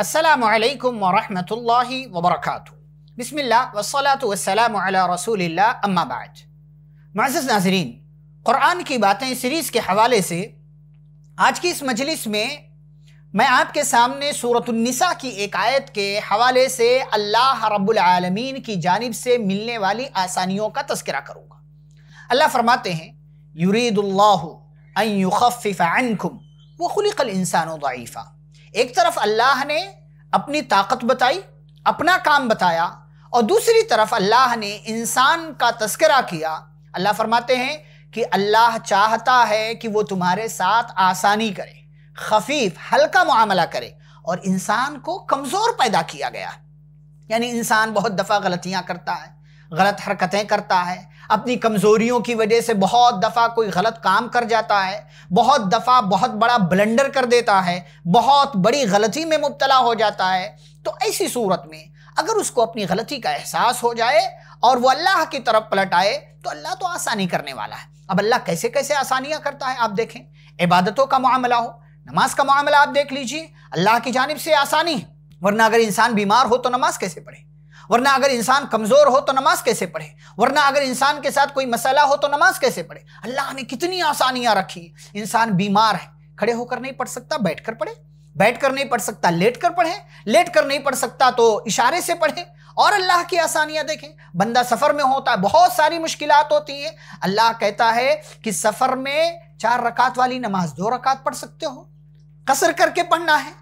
السلام عليكم ورحمة الله وبركاته بسم الله والصلاة والسلام على रसूल अम्मा बाद मज़ नाजरीन क़ुरान की बातें सीरीज़ के हवाले से आज की इस मजलिस में मैं आपके सामने सूरतनिसा की एक आयत के हवाले से अल्लाह रब्बुल आलमीन की जानब से मिलने वाली आसानियों का तस्करा करूँगा अल्लाह फरमाते हैं युरीदुल्लाफ़ानकुम वखलिकल इंसानो फ़ा एक तरफ अल्लाह ने अपनी ताकत बताई अपना काम बताया और दूसरी तरफ अल्लाह ने इंसान का तस्करा किया अल्लाह फरमाते हैं कि अल्लाह चाहता है कि वो तुम्हारे साथ आसानी करे खफीफ हल्का मामला करे और इंसान को कमज़ोर पैदा किया गया यानी इंसान बहुत दफ़ा गलतियाँ करता है गलत हरकतें करता है अपनी कमज़ोरियों की वजह से बहुत दफ़ा कोई गलत काम कर जाता है बहुत दफ़ा बहुत बड़ा ब्लंडर कर देता है बहुत बड़ी गलती में मुबतला हो जाता है तो ऐसी सूरत में अगर उसको अपनी गलती का एहसास हो जाए और वो अल्लाह की तरफ पलट आए तो अल्लाह तो आसानी करने वाला है अब अल्लाह कैसे कैसे आसानियाँ करता है आप देखें इबादतों का मामला हो नमाज का मामला आप देख लीजिए अल्लाह की जानब से आसानी वरना अगर इंसान बीमार हो तो नमाज कैसे पढ़े वरना अगर इंसान कमज़ोर हो तो नमाज कैसे पढ़े वरना अगर इंसान के साथ कोई मसाला हो तो नमाज कैसे पढ़े अल्लाह ने कितनी आसानियाँ रखी इंसान बीमार है खड़े होकर नहीं पढ़ सकता बैठ कर पढ़े बैठ कर नहीं पढ़ सकता लेट कर पढ़े लेट कर नहीं पढ़ सकता तो इशारे से पढ़े और अल्लाह की आसानियाँ देखें बंदा सफ़र में होता है बहुत सारी मुश्किल होती हैं अल्लाह कहता है कि सफ़र में चार रकात वाली नमाज दो रकात पढ़ सकते हो कसर करके पढ़ना है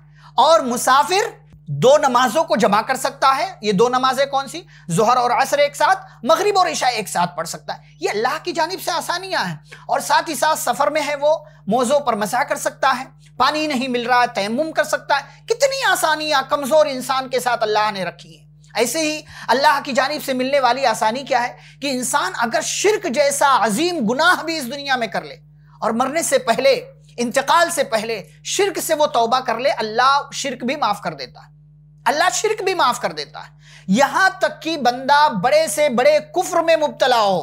और मुसाफिर दो नमाजों को जमा कर सकता है ये दो नमाजें कौन सी जोहर और असर एक साथ मगरिब और ईशा एक साथ पढ़ सकता है ये अल्लाह की जानब से आसानियां हैं और साथ ही साथ सफ़र में है वो मोज़ों पर मसा कर सकता है पानी नहीं मिल रहा है तयम कर सकता है कितनी आसानियां कमज़ोर इंसान के साथ अल्लाह ने रखी है ऐसे ही अल्लाह की जानब से मिलने वाली आसानी क्या है कि इंसान अगर शिरक जैसा अजीम गुनाह भी इस दुनिया में कर ले और मरने से पहले इंतकाल से पहले शिरक से वो तौबा कर ले अल्लाह शिरक भी माफ़ कर देता है अल्लाह शिरक भी माफ कर देता है यहां तक कि बंदा बड़े से बड़े कुफर में मुबतला हो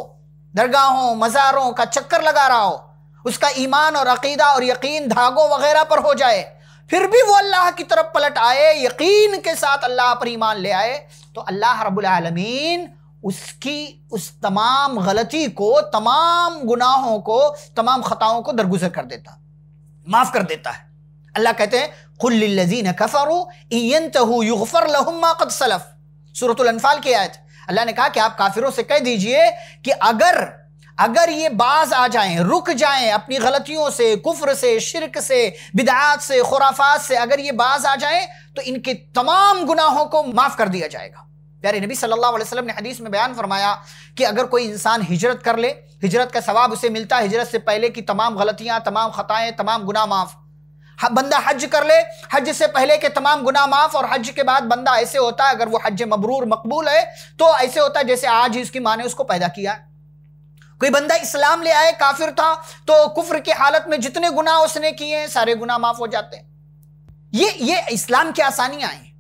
दरगाहों मज़ारों का चक्कर लगा रहा हो उसका ईमान और अकीदा और यकीन धागों वगैरह पर हो जाए फिर भी वो अल्लाह की तरफ पलट आए यकीन के साथ अल्लाह पर ईमान ले आए तो अल्लाह रबालमीन उसकी उस तमाम गलती को तमाम गुनाहों को तमाम ख़ताओं को दरगुजर कर देता माफ़ कर देता है अल्लाह कहते हैं कुल्लिन कफरू यंतहू युगफर लहुम्मा कद सलफ़ सूरतुल अनफाल की आयत अल्लाह ने कहा कि आप काफिरों से कह दीजिए कि अगर अगर ये बाज आ जाए रुक जाए अपनी गलतियों से कुफर से शिरक से बिदात से खुराफात से अगर ये बाज आ जाए तो इनके तमाम गुनाहों को माफ़ कर दिया जाएगा प्यारे नबी सल्लल्लाहु अलैहि वसल्लम ने हदीस में बयान फरमाया कि अगर कोई इंसान हिजरत कर ले हिजरत का सवाब उसे मिलता है हिजरत से पहले की तमाम गलतियां तमाम खताएं तमाम गुनाह माफ़ हाँ, बंदा हज कर ले हज से पहले के तमाम गुना माफ और हज के बाद बंदा ऐसे होता है अगर वो हज मबरूर मकबूल है तो ऐसे होता है जैसे आज ही उसकी माँ ने उसको पैदा किया कोई बंदा इस्लाम ले आए काफिर था तो कुफर की हालत में जितने गुना उसने किए हैं सारे गुना माफ हो जाते हैं ये ये इस्लाम की आसानियां हैं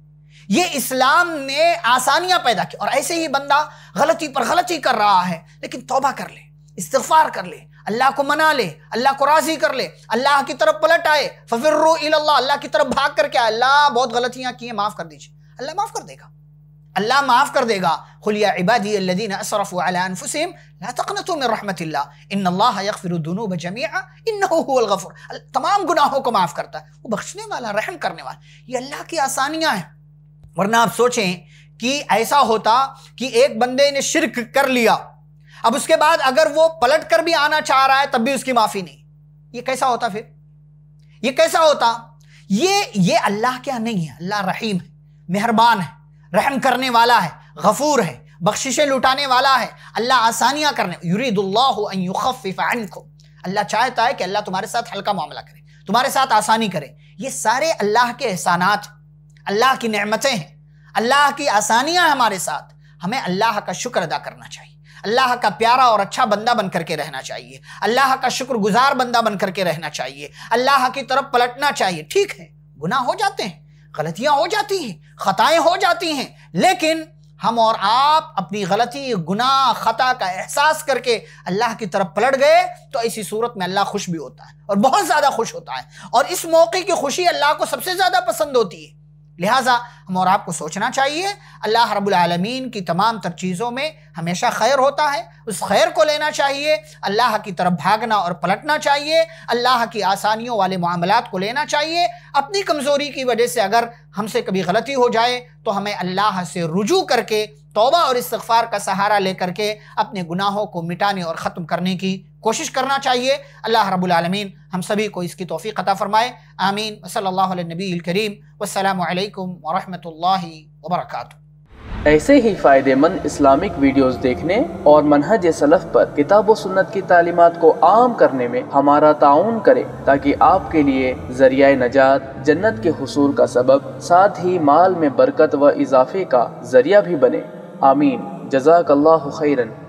ये इस्लाम ने आसानियां पैदा की और ऐसे ही बंदा गलती पर गलती कर रहा है लेकिन तौबा कर ले इस्तफार कर ले अल्लाह को मना ले अल्लाह को राज़ी कर ले अल्लाह की तरफ पलट आए फिर अल्लाह की तरफ भाग करके अल्लाह बहुत गलतियाँ की हैं माफ़ कर दीजिए अल्लाह माफ़ कर देगा अल्लाह माफ़ कर देगा खुलिया इबादी अल्लदीन असरफ़ुसम ला में इन तमाम गुनाहों को माफ़ करता है वो बख्शने वाला रहम करने वाला ये अल्लाह की आसानियाँ हैं वरना आप सोचें कि ऐसा होता कि एक बंदे ने शिरक कर लिया अब उसके बाद अगर वो पलट कर भी आना चाह रहा है तब भी उसकी माफी नहीं ये कैसा होता फिर ये कैसा होता ये ये अल्लाह क्या नहीं है अल्लाह रहीम है मेहरबान है रहम करने वाला है गफूर है बख्शिशें लुटाने वाला है अल्लाह आसानियां करने अल्लाह चाहता है कि अल्लाह तुम्हारे साथ हल्का मामला करे तुम्हारे साथ आसानी करे ये सारे अल्लाह के एहसानात अल्लाह की नेमतें हैं अल्लाह की आसानियां हमारे साथ हमें अल्लाह का शुक्र अदा करना चाहिए अल्लाह का प्यारा और अच्छा बंदा बन करके रहना चाहिए अल्लाह का शुक्रगुजार बंदा बन करके रहना चाहिए अल्लाह की तरफ पलटना चाहिए ठीक है गुनाह हो जाते हैं गलतियां हो जाती हैं खताएं हो जाती हैं लेकिन हम और आप अपनी गलती गुनाह ख़ता का एहसास करके अल्लाह की तरफ पलट गए तो ऐसी सूरत में अल्लाह खुश भी होता है और बहुत ज़्यादा खुश होता है और इस मौके की खुशी अल्लाह को सबसे ज़्यादा पसंद होती है लिहाजा हम और आपको सोचना चाहिए अल्लाह रबालमीन की तमाम तर चीज़ों में हमेशा खैर होता है उस खैर को लेना चाहिए अल्लाह की तरफ भागना और पलटना चाहिए अल्लाह की आसानियों वाले मामलों को लेना चाहिए अपनी कमज़ोरी की वजह से अगर हमसे कभी गलती हो जाए तो हमें अल्लाह से रुजू करके तोबा और इस्तफ़ार का सहारा ले करके अपने गुनाहों को मिटाने और ख़त्म करने की कोशिश करना चाहिए अल्लाह रबालमीन हम सभी को इसकी तोफ़ी अता फ़रमाए आमीन सल्ला नबी करीम वालकम वरहमल वबरकू ऐसे ही फ़ायदेमंद इस्लामिक वीडियोस देखने और मनहज सलफ़ पर किताब व सुन्नत की तालीमत को आम करने में हमारा ताउन करें ताकि आपके लिए जरिया नजात जन्नत के हसूल का सबब साथ ही माल में बरकत व इजाफे का जरिया भी बने आमीन जजाकल्ला खैरन